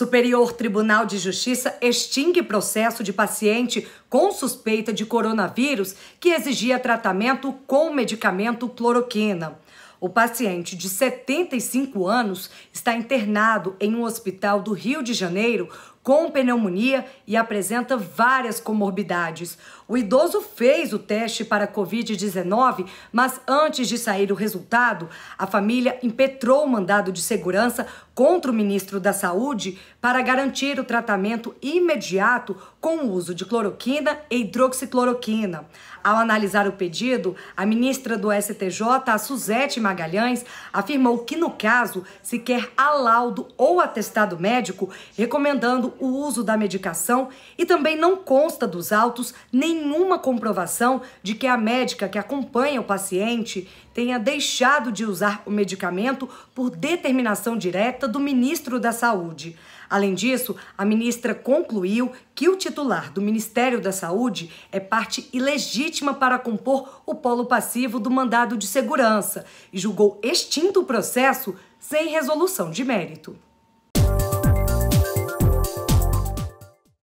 Superior Tribunal de Justiça extingue processo de paciente com suspeita de coronavírus que exigia tratamento com medicamento cloroquina. O paciente, de 75 anos, está internado em um hospital do Rio de Janeiro com pneumonia e apresenta várias comorbidades. O idoso fez o teste para Covid-19, mas antes de sair o resultado, a família impetrou o mandado de segurança contra o ministro da Saúde para garantir o tratamento imediato com o uso de cloroquina e hidroxicloroquina. Ao analisar o pedido, a ministra do STJ, a Suzete Magalhães, afirmou que, no caso, sequer há laudo ou atestado médico recomendando o uso da medicação e também não consta dos autos nenhuma comprovação de que a médica que acompanha o paciente tenha deixado de usar o medicamento por determinação direta do ministro da Saúde. Além disso, a ministra concluiu que o titular do Ministério da Saúde é parte ilegítima para compor o polo passivo do mandado de segurança e julgou extinto o processo sem resolução de mérito.